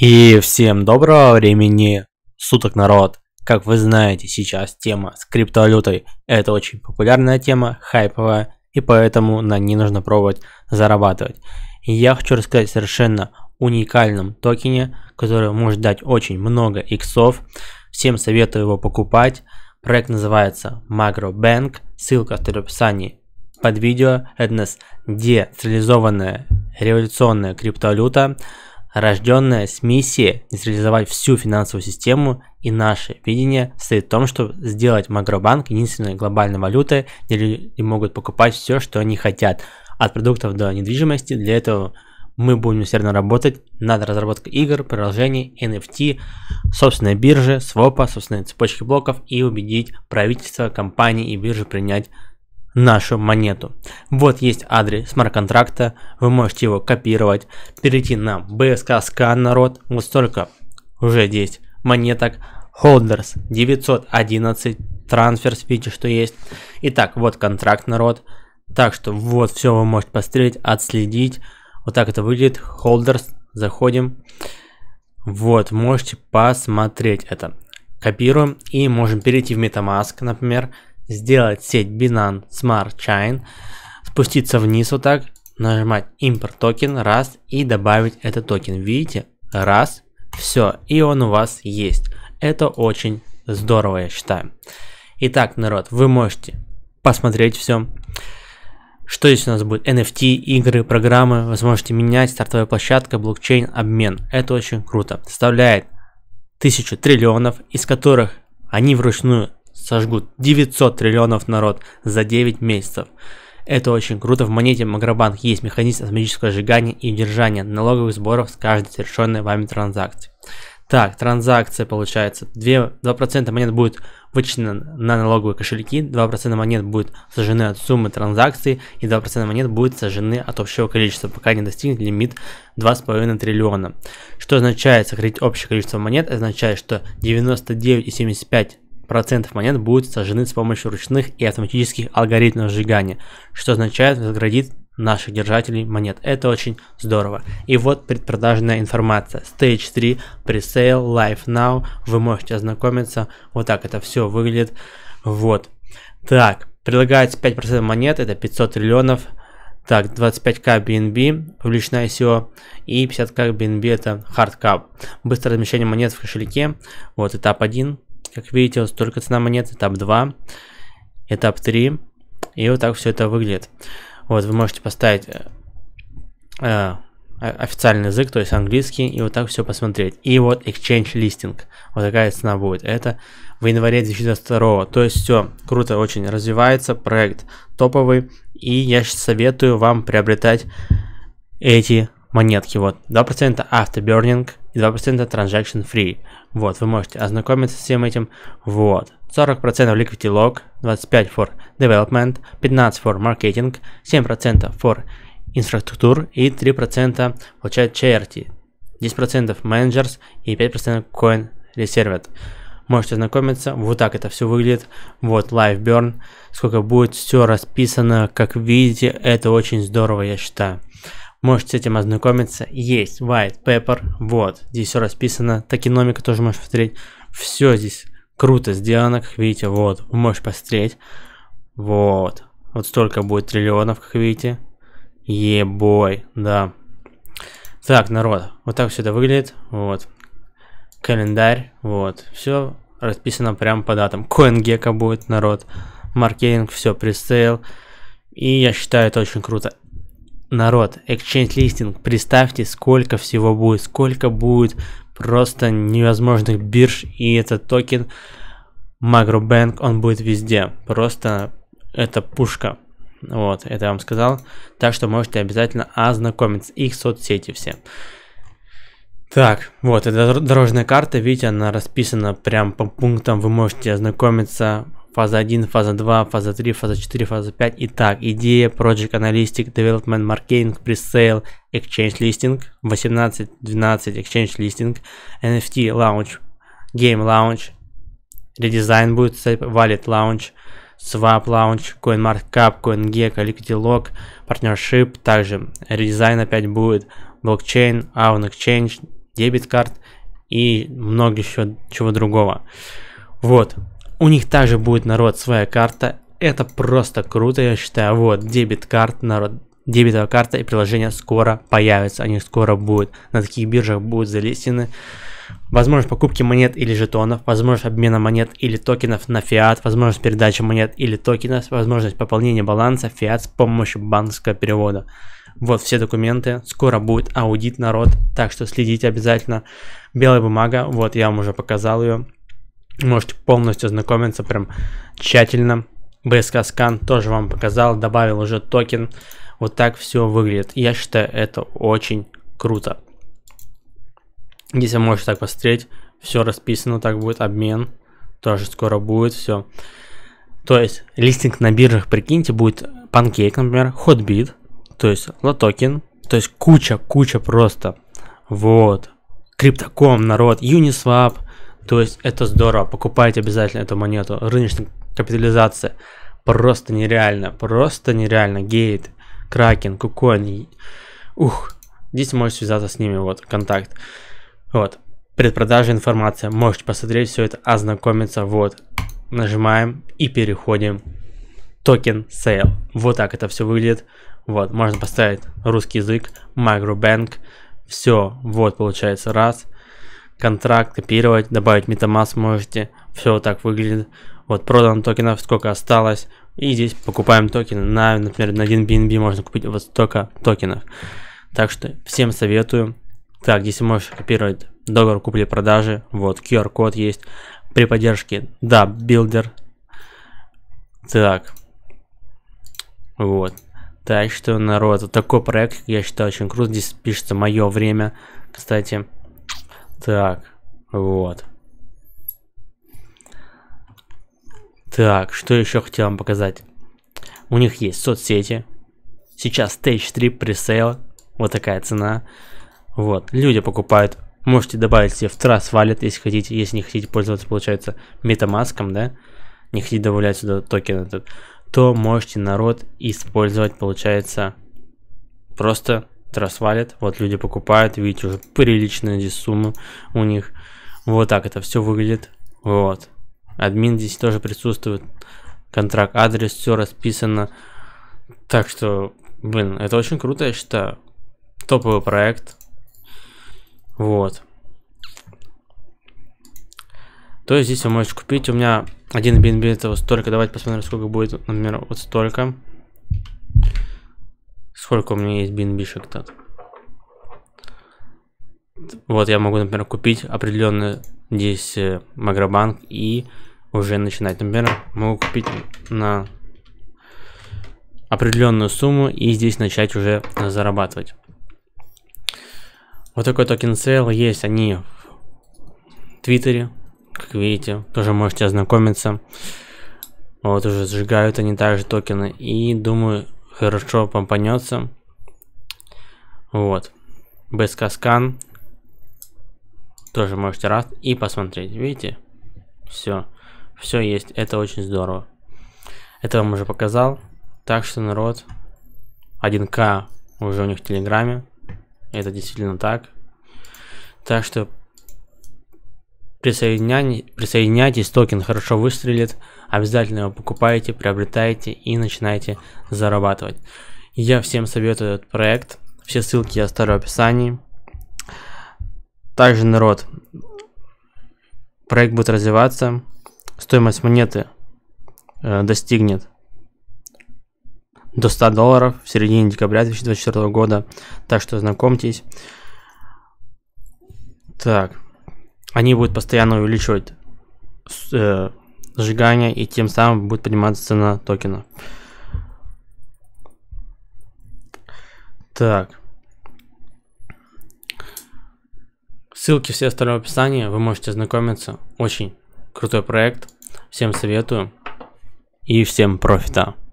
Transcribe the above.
И всем доброго времени суток, народ! Как вы знаете, сейчас тема с криптовалютой – это очень популярная тема, хайповая, и поэтому на ней нужно пробовать зарабатывать. я хочу рассказать совершенно уникальном токене, который может дать очень много иксов. Всем советую его покупать. Проект называется MacroBank, ссылка в описании под видео. Это у нас децентрализованная революционная криптовалюта – рожденная с миссией нейтрализовать всю финансовую систему и наше видение стоит в том, что сделать макробанк единственной глобальной валютой, где люди могут покупать все, что они хотят, от продуктов до недвижимости. Для этого мы будем усердно работать над разработкой игр, приложений, NFT, собственной биржи, свопа, собственной цепочки блоков и убедить правительство, компании и биржи принять нашу монету. Вот есть адрес смарт-контракта, вы можете его копировать, перейти на BSK Scan народ, вот столько уже здесь монеток, holders 911, трансферс, видите, что есть. Итак, вот контракт народ, так что вот все вы можете посмотреть, отследить, вот так это выглядит, holders, заходим, вот, можете посмотреть это. Копируем и можем перейти в MetaMask, например, сделать сеть Binance Smart Chain, спуститься вниз вот так, нажимать импорт токен, раз, и добавить этот токен. Видите? Раз, все, и он у вас есть. Это очень здорово, я считаю. Итак, народ, вы можете посмотреть все. Что здесь у нас будет? NFT, игры, программы, вы сможете менять, стартовая площадка, блокчейн, обмен. Это очень круто. Составляет тысячу триллионов, из которых они вручную сожгут 900 триллионов народ за 9 месяцев. Это очень круто. В монете Макробанк есть механизм автоматического сжигания и удержания налоговых сборов с каждой совершенной вами транзакции. Так, транзакция получается 2%, 2 монет будет вычтено на налоговые кошельки, 2% монет будет сожжены от суммы транзакции и 2% монет будет сожжены от общего количества, пока не достигнет лимит 2,5 триллиона. Что означает сохранить общее количество монет? Это означает, что 99,75 процентов монет будут сожжены с помощью ручных и автоматических алгоритмов сжигания, что означает возградит наших держателей монет. Это очень здорово. И вот предпродажная информация. Stage 3, Presale, Live Now. Вы можете ознакомиться. Вот так это все выглядит. Вот. Так, предлагается 5% монет, это 500 триллионов. Так, 25к BNB, публичное ICO, и 50к BNB это hard cap. Быстрое размещение монет в кошельке. Вот этап 1. Как видите, вот только цена монет, этап 2, этап 3. И вот так все это выглядит. Вот, вы можете поставить э, э официальный язык, то есть английский, и вот так все посмотреть. И вот Exchange Listing, вот такая цена будет. Это в январе 2022, то есть все, круто очень развивается, проект топовый, и я советую вам приобретать эти монетки, вот, 2% burning и 2% transaction free. Вот, вы можете ознакомиться с всем этим, вот. 40% liquidity log, 25% for development, 15% for marketing, 7% for инфраструктур и 3% получает charity, 10% менеджерс и 5% coin reserved. Можете ознакомиться, вот так это все выглядит, вот live burn, сколько будет, все расписано, как видите, это очень здорово, я считаю. Можете с этим ознакомиться. Есть white paper, вот. Здесь все расписано. Токеномика тоже можешь посмотреть. Все здесь круто сделано, как видите, вот. Можешь посмотреть. Вот. Вот столько будет триллионов, как видите. Ебой, да. Так, народ, вот так все это выглядит, вот. Календарь, вот. Все расписано прямо по датам. CoinGecko будет, народ. Маркетинг, все, пресейл. И я считаю это очень круто. Народ, Exchange Listing, представьте, сколько всего будет, сколько будет просто невозможных бирж, и этот токен MacroBank, он будет везде. Просто это пушка. Вот, это я вам сказал. Так что можете обязательно ознакомиться. Их соцсети все. Так, вот, это дорожная карта, видите, она расписана прям по пунктам, вы можете ознакомиться фаза 1, фаза 2, фаза 3, фаза 4, фаза 5. Итак, идея, Project Analytic, Development, Marketing, Presale, Exchange Listing, 18, 12, Exchange Listing, NFT Launch, Game Launch, редизайн будет, Wallet Launch, Swap Launch, CoinMarketCap, CoinGecko, Liquidilog, Partnership, также редизайн опять будет, блокчейн, Aon Exchange, дебет карт и много еще чего другого. Вот, у них также будет, народ, своя карта. Это просто круто, я считаю. Вот, дебит карт, народ, дебетовая карта и приложение скоро появятся. Они скоро будут на таких биржах будут залистены. Возможность покупки монет или жетонов, возможность обмена монет или токенов на фиат, возможность передачи монет или токенов, возможность пополнения баланса фиат с помощью банковского перевода. Вот все документы, скоро будет аудит народ, так что следите обязательно. Белая бумага, вот я вам уже показал ее. Можете полностью ознакомиться прям тщательно. BSK Scan тоже вам показал, добавил уже токен. Вот так все выглядит. Я считаю, это очень круто. если можете так посмотреть. Все расписано, так будет обмен. Тоже скоро будет все. То есть листинг на биржах, прикиньте, будет панкейк например, ходбит то есть Лотокен, то есть куча, куча просто. Вот. Криптоком, народ, Uniswap – то есть это здорово, покупайте обязательно эту монету. Рыночная капитализация просто нереально, просто нереально. Гейт, Кракен, Кукоин, ух, здесь можете связаться с ними, вот, контакт. Вот, предпродажа информация, можете посмотреть все это, ознакомиться, вот. Нажимаем и переходим токен sale. Вот так это все выглядит. Вот, можно поставить русский язык, microbank, все, вот получается раз – контракт, копировать, добавить MetaMask можете. Все вот так выглядит. Вот продан токенов, а сколько осталось. И здесь покупаем токены. На, например, на один BNB можно купить вот столько токенов. Так что всем советую. Так, здесь можешь копировать договор купли-продажи. Вот, QR-код есть. При поддержке, да, билдер. Так. Вот. Так что, народ, вот такой проект, я считаю, очень круто. Здесь пишется мое время, кстати. Так, вот. Так, что еще хотел вам показать? У них есть соцсети. Сейчас Stage 3 пресейл. Вот такая цена. Вот, люди покупают. Можете добавить себе в Trust Wallet, если хотите. Если не хотите пользоваться, получается, метамаском, да? Не хотите добавлять сюда токен этот. То можете народ использовать, получается, просто трасвалит, вот люди покупают, видите, уже приличные здесь сумма у них. Вот так это все выглядит, вот. Админ здесь тоже присутствует, контракт, адрес, все расписано. Так что, блин, это очень круто, я считаю. Топовый проект. Вот. То есть здесь вы можете купить. У меня один BNB этого столько. Давайте посмотрим, сколько будет, например, вот столько. Сколько у меня есть бинбишек тут? Вот я могу, например, купить определенный здесь Магробанк э, и уже начинать. Например, могу купить на определенную сумму и здесь начать уже зарабатывать. Вот такой токен сейл есть, они в Твиттере, как видите, тоже можете ознакомиться. Вот уже сжигают они также токены и думаю хорошо помпанется. Вот. Бескаскан. Тоже можете раз и посмотреть. Видите? Все. Все есть. Это очень здорово. Это вам уже показал. Так что, народ, 1К уже у них в Телеграме. Это действительно так. Так что Присоединяй, присоединяйтесь, токен хорошо выстрелит, обязательно его покупаете, приобретаете и начинаете зарабатывать. Я всем советую этот проект, все ссылки я оставлю в описании. Также, народ, проект будет развиваться, стоимость монеты э, достигнет до 100 долларов в середине декабря 2024 года, так что знакомьтесь. Так, они будут постоянно увеличивать э, сжигание, и тем самым будет подниматься цена токена. Так. Ссылки все остальные в описании, вы можете ознакомиться. Очень крутой проект, всем советую и всем профита.